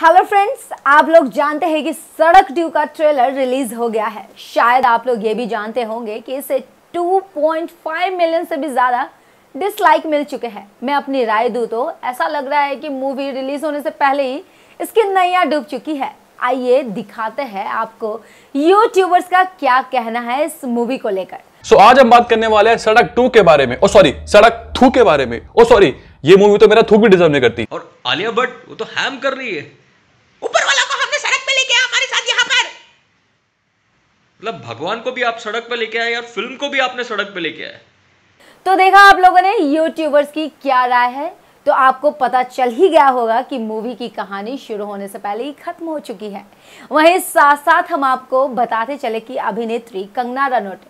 hello friends आप लोग जानते हैं कि सड़क ड्यू का ट्रेलर रिलीज हो गया है शायद आप लोग ये भी जानते होंगे कि इसे 2.5 मिलियन से भी ज़्यादा डिसलाइक मिल चुके हैं मैं अपनी राय दूँ तो ऐसा लग रहा है कि मूवी रिलीज होने से पहले ही इसकी नैया डूब चुकी है आइए दिखाते हैं आपको यूट्यूबर्स का क्या कहना है इस मूवी को लेकर सो so, आज हम बात करने वाले हैं सड़क टू के बारे में ओ oh, सॉरी सड़क थू के बारे में ओ oh, सॉरी ये मूवी तो मेरा थूक भी डिजर्व नहीं करती और आलिया भट्ट वो तो हैम कर रही है मतलब भगवान को भी आप सड़क पे लेके आए और फिल्म को भी आपने सड़क पे लेके आए तो देखा आप लोगों ने यूट्यूबर्स की क्या राय है तो आपको पता चल ही गया होगा कि मूवी की कहानी शुरू होने से पहले ही खत्म हो चुकी है वहीं साथ साथ हम आपको बताते चले कि अभिनेत्री कंगना रनौत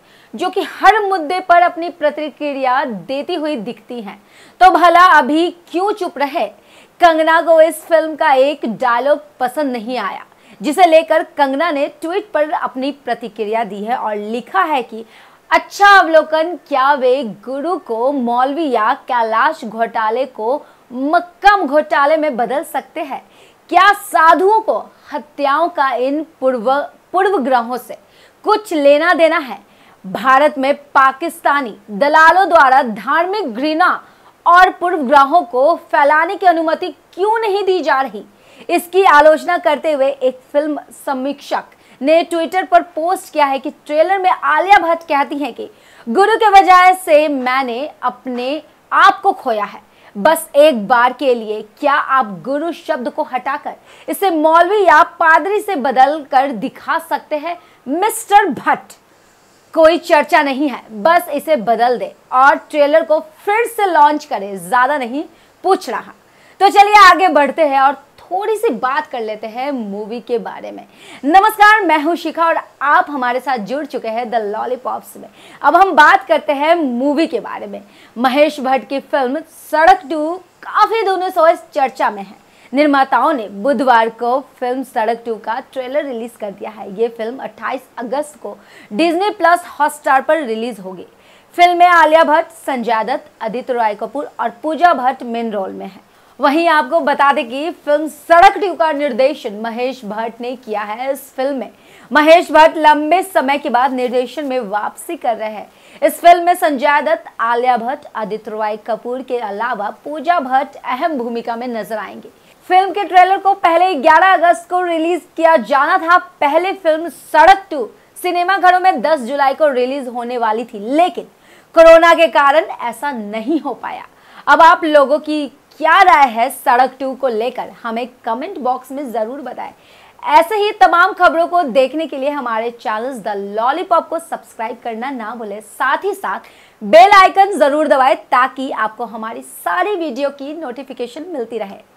जो कि हर मुद्दे पर अपनी प्रतिक्रिया देती हुई दिखती हैं तो भला अभी क्यों चुप रहे कंगना को इस फिल्म का एक डायलॉग पसंद नहीं आया जिसे लेकर कंगना ने ट्वीट पर अपनी प्रतिक्रिया दी है और लिखा है कि अच्छा अवलोकन क्या वे गुरु को मौलवी या कैलाश घोटाले को मक्कम घोटाले में बदल सकते हैं क्या साधुओं को हत्याओं का इन पूर्व पूर्व ग्रहों से कुछ लेना देना है भारत में पाकिस्तानी दलालों द्वारा धार्मिक घृणा और पूर्व ग्रहों को फैलाने की अनुमति क्यों नहीं दी जा रही इसकी आलोचना करते हुए एक फिल्म समीक्षक ने ट्विटर पर पोस्ट किया है कि ट्रेलर में आलिया भट्ट कहती हैं कि गुरु के बजाय से मैंने अपने आप को खोया है बस एक बार के लिए क्या आप गुरु शब्द को हटाकर इसे मौलवी या पादरी से बदल कर दिखा सकते हैं मिस्टर भट्ट कोई चर्चा नहीं है बस इसे बदल दे और ट्रेलर को फिर से लॉन्च करें ज्यादा नहीं पूछ रहा तो चलिए आगे बढ़ते हैं और थोड़ी सी बात कर लेते हैं मूवी के बारे में नमस्कार मैं हूं शिखा और आप हमारे साथ जुड़ चुके हैं द लॉलीपॉप्स में अब हम बात करते हैं मूवी के बारे में महेश भट्ट की फिल्म सड़क टू काफ़ी दोनों सौ चर्चा में है निर्माताओं ने बुधवार को फिल्म सड़क टू का ट्रेलर रिलीज कर दिया है ये फिल्म 28 अगस्त को डिज्नी प्लस हॉटस्टार पर रिलीज होगी फिल्म में आलिया भट्ट संजय दत्त आदित्य राय कपूर और पूजा भट्ट मेन रोल में है वहीं आपको बता दें कि फिल्म सड़क ट्यू का निर्देशन महेश भट्ट ने किया है इस फिल्म में महेश भट्ट लंबे समय के बाद निर्देशन में वापसी कर रहे हैं इस फिल्म में संजय दत्त आलिया भट्ट आदित्य रॉय कपूर के अलावा पूजा भट्ट अहम भूमिका में नजर आएंगे फिल्म के ट्रेलर को पहले 11 अगस्त को रिलीज किया जाना था पहले फिल्म सड़क टू सिनेमाघरों में 10 जुलाई को रिलीज होने वाली थी लेकिन कोरोना के कारण ऐसा नहीं हो पाया अब आप लोगों की क्या राय है सड़क टू को लेकर हमें कमेंट बॉक्स में ज़रूर बताएं ऐसे ही तमाम खबरों को देखने के लिए हमारे चैनल द लॉलीपॉप को सब्सक्राइब करना ना भूलें साथ ही साथ बेल आइकन ज़रूर दबाएं ताकि आपको हमारी सारी वीडियो की नोटिफिकेशन मिलती रहे